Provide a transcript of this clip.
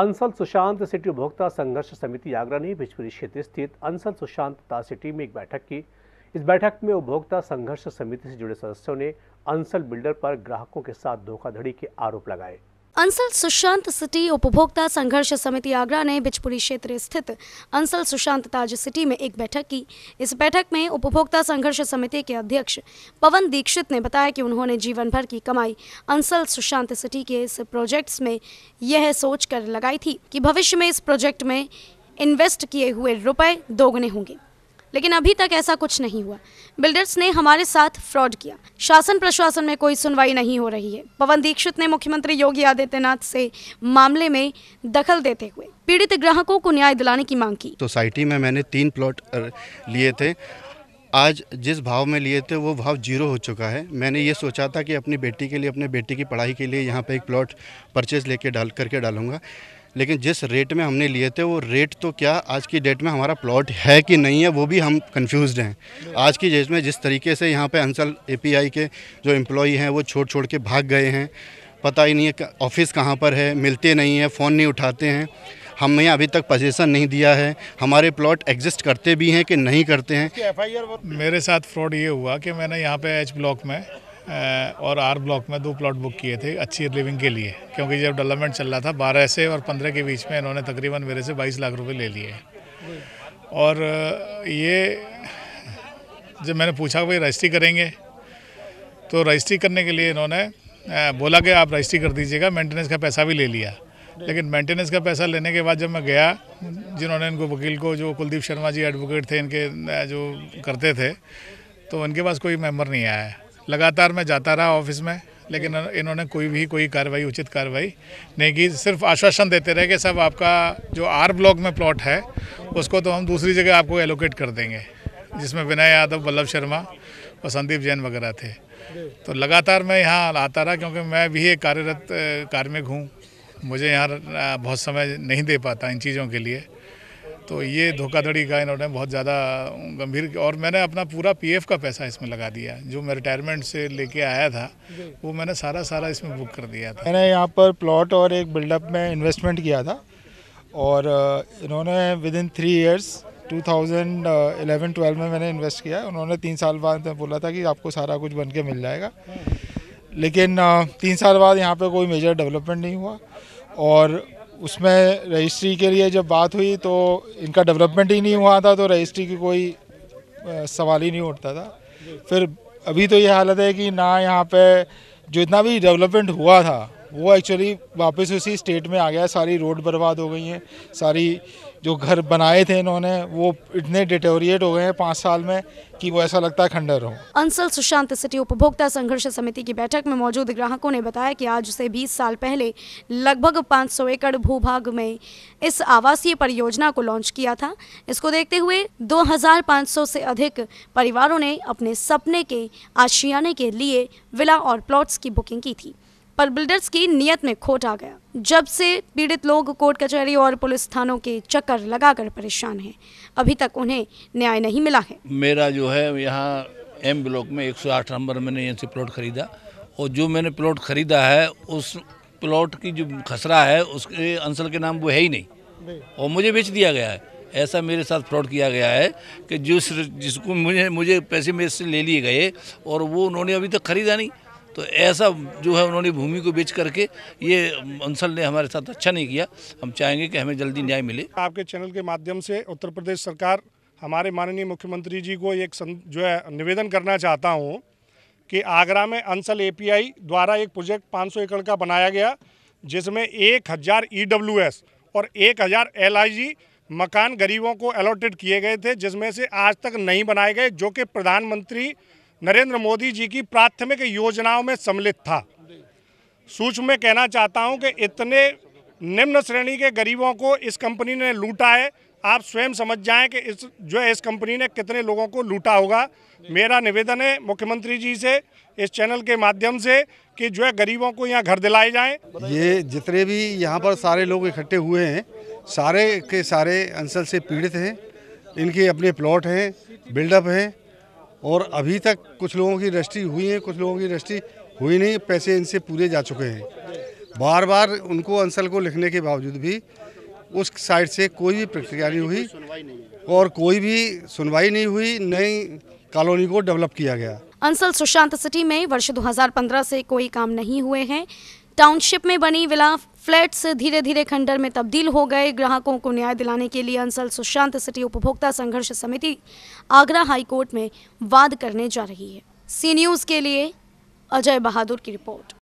Ansal Sushant city उपभोक्ता संघर्ष समिति आगरा ने भिजपुरी क्षेत्र स्थित अंसल सुशांतता सिटी में एक बैठक की इस बैठक में उपभोक्ता संघर्ष समिति से जुड़े सदस्यों ने अंसल बिल्डर पर ग्राहकों के साथ धोखाधड़ी के आरोप लगाए अंसल सुशांत सिटी उपभोक्ता संघर्ष समिति आगरा ने बिजपुरी क्षेत्र स्थित अंसल सुशांत ताज सिटी में एक बैठक की इस बैठक में उपभोक्ता संघर्ष समिति के अध्यक्ष पवन दीक्षित ने बताया कि उन्होंने जीवन भर की कमाई अंसल सुशांत सिटी के इस प्रोजेक्ट्स में यह सोच कर लगाई थी कि भविष्य में इस प्रोजेक्ट में इन्वेस्ट किए हुए रुपए दोगुने होंगे लेकिन अभी तक ऐसा कुछ नहीं हुआ बिल्डर्स ने हमारे साथ फ्रॉड किया शासन प्रशासन में कोई सुनवाई नहीं हो रही है पवन दीक्षित ने मुख्यमंत्री योगी आदित्यनाथ से मामले में दखल देते हुए पीड़ित ग्राहकों को न्याय दिलाने की मांग की सोसाइटी में मैंने तीन प्लॉट लिए थे आज जिस भाव में लिए थे वो भाव जीरो हो चुका है मैंने ये सोचा था कि अपनी बेटी के लिए अपने बेटी की पढ़ाई के लिए यहाँ पे एक प्लॉट परचेज़ लेके डाल करके डालूंगा लेकिन जिस रेट में हमने लिए थे वो रेट तो क्या आज की डेट में हमारा प्लॉट है कि नहीं है वो भी हम कंफ्यूज हैं आज की डेट में जिस तरीके से यहाँ पे अंसल एपीआई के जो एम्प्लॉई हैं वो छोड़ छोड़ के भाग गए हैं पता ही नहीं है ऑफिस कहाँ पर है मिलते नहीं हैं फ़ोन नहीं उठाते हैं हमें अभी तक पजेशन नहीं दिया है हमारे प्लॉट एग्जिस्ट करते भी हैं कि नहीं करते हैं मेरे साथ फ्रॉड ये हुआ कि मैंने यहाँ पे एच ब्लॉक में और आर ब्लॉक में दो प्लॉट बुक किए थे अच्छी लिविंग के लिए क्योंकि जब डेवलपमेंट चल रहा था बारह से और पंद्रह के बीच में इन्होंने तकरीबन मेरे से बाईस लाख रुपए ले लिए और ये जब मैंने पूछा भाई रजिस्ट्री करेंगे तो रजिस्ट्री करने के लिए इन्होंने बोला कि आप रजिस्ट्री कर दीजिएगा मेंटेनेंस का पैसा भी ले लिया लेकिन मेंटेनेंस का पैसा लेने के बाद जब मैं गया जिन्होंने इनको वकील को जो कुलदीप शर्मा जी एडवोकेट थे इनके जो करते थे तो इनके पास कोई मेम्बर नहीं आया लगातार मैं जाता रहा ऑफिस में लेकिन इन्होंने कोई भी कोई कार्रवाई उचित कार्रवाई नहीं की सिर्फ आश्वासन देते रहे कि सब आपका जो आर ब्लॉक में प्लॉट है उसको तो हम दूसरी जगह आपको एलोकेट कर देंगे जिसमें विनय यादव वल्लभ शर्मा और संदीप जैन वगैरह थे तो लगातार मैं यहाँ आता रहा क्योंकि मैं भी एक कार्यरत कार्मिक हूँ मुझे यहाँ बहुत समय नहीं दे पाता इन चीज़ों के लिए तो ये धोखाधड़ी का इन्होंने बहुत ज़्यादा गंभीर और मैंने अपना पूरा पीएफ का पैसा इसमें लगा दिया जो मैं रिटायरमेंट से लेके आया था वो मैंने सारा सारा इसमें बुक कर दिया था मैंने यहाँ पर प्लॉट और एक बिल्डअप में इन्वेस्टमेंट किया था और इन्होंने विद इन थ्री ईयर्स 2011-12 में मैंने इन्वेस्ट किया उन्होंने तीन साल बाद बोला था कि आपको सारा कुछ बन के मिल जाएगा लेकिन तीन साल बाद यहाँ पर कोई मेजर डेवलपमेंट नहीं हुआ और उसमें रजिस्ट्री के लिए जब बात हुई तो इनका डेवलपमेंट ही नहीं हुआ था तो रजिस्ट्री की कोई सवाल ही नहीं उठता था फिर अभी तो ये हालत है कि ना यहाँ पे जो इतना भी डेवलपमेंट हुआ था वो एक्चुअली वापस उसी स्टेट में आ गया सारी रोड बर्बाद हो गई हैं सारी जो घर बनाए थे इन्होंने वो इतने डिटोरिएट हो गए हैं पाँच साल में कि वो ऐसा लगता है खंडर हो अंसल सुशांत सिटी उपभोक्ता संघर्ष समिति की बैठक में मौजूद ग्राहकों ने बताया कि आज से 20 साल पहले लगभग 500 एकड़ भूभाग में इस आवासीय परियोजना को लॉन्च किया था इसको देखते हुए 2500 से अधिक परिवारों ने अपने सपने के आशियाने के लिए विला और प्लॉट्स की बुकिंग की थी पर बिल्डर्स की नियत में खोट आ गया जब से पीड़ित लोग कोर्ट कचहरी और पुलिस थानों के चक्कर लगाकर परेशान हैं अभी तक उन्हें न्याय नहीं मिला है मेरा जो है यहाँ एम ब्लॉक में 108 नंबर मैंने यहाँ से प्लॉट खरीदा और जो मैंने प्लॉट खरीदा है उस प्लॉट की जो खसरा है उसके अंसल के नाम वो है ही नहीं और मुझे बेच दिया गया है ऐसा मेरे साथ फ्रॉड किया गया है कि जिस जिसको मुझे मुझे पैसे मेरे से ले लिए गए और वो उन्होंने अभी तक खरीदा नहीं तो ऐसा जो है उन्होंने भूमि को बेच करके ये अंसल ने हमारे साथ अच्छा नहीं किया हम चाहेंगे कि हमें जल्दी न्याय मिले आपके चैनल के माध्यम से उत्तर प्रदेश सरकार हमारे माननीय मुख्यमंत्री जी को एक जो है निवेदन करना चाहता हूँ कि आगरा में अंसल ए द्वारा एक प्रोजेक्ट पाँच एकड़ का बनाया गया जिसमें एक हज़ार ई और एक हज़ार एल मकान गरीबों को अलॉटेड किए गए थे जिसमें से आज तक नहीं बनाए गए जो कि प्रधानमंत्री नरेंद्र मोदी जी की प्राथमिक योजनाओं में सम्मिलित था सूच में कहना चाहता हूं कि इतने निम्न श्रेणी के गरीबों को इस कंपनी ने लूटा है आप स्वयं समझ जाएं कि इस जो है इस कंपनी ने कितने लोगों को लूटा होगा मेरा निवेदन है मुख्यमंत्री जी से इस चैनल के माध्यम से कि जो है गरीबों को यहाँ घर दिलाए जाएं ये जितने भी यहाँ पर सारे लोग इकट्ठे हुए हैं सारे के सारे अंसल से पीड़ित हैं इनके अपने प्लॉट हैं बिल्डअप हैं और अभी तक कुछ लोगों की रजिस्ट्री हुई है कुछ लोगों की रजिस्ट्री हुई नहीं पैसे इनसे पूरे जा चुके हैं बार बार उनको अंसल को लिखने के बावजूद भी उस साइड से कोई भी प्रक्रिया नहीं हुई और कोई भी सुनवाई नहीं हुई नई कॉलोनी को डेवलप किया गया अंसल सुशांत सिटी में वर्ष 2015 से कोई काम नहीं हुए हैं टाउनशिप में बनी विला फ्लैट्स धीरे धीरे खंडर में तब्दील हो गए ग्राहकों को न्याय दिलाने के लिए अंसल सुशांत सिटी उपभोक्ता संघर्ष समिति आगरा हाईकोर्ट में वाद करने जा रही है सी न्यूज़ के लिए अजय बहादुर की रिपोर्ट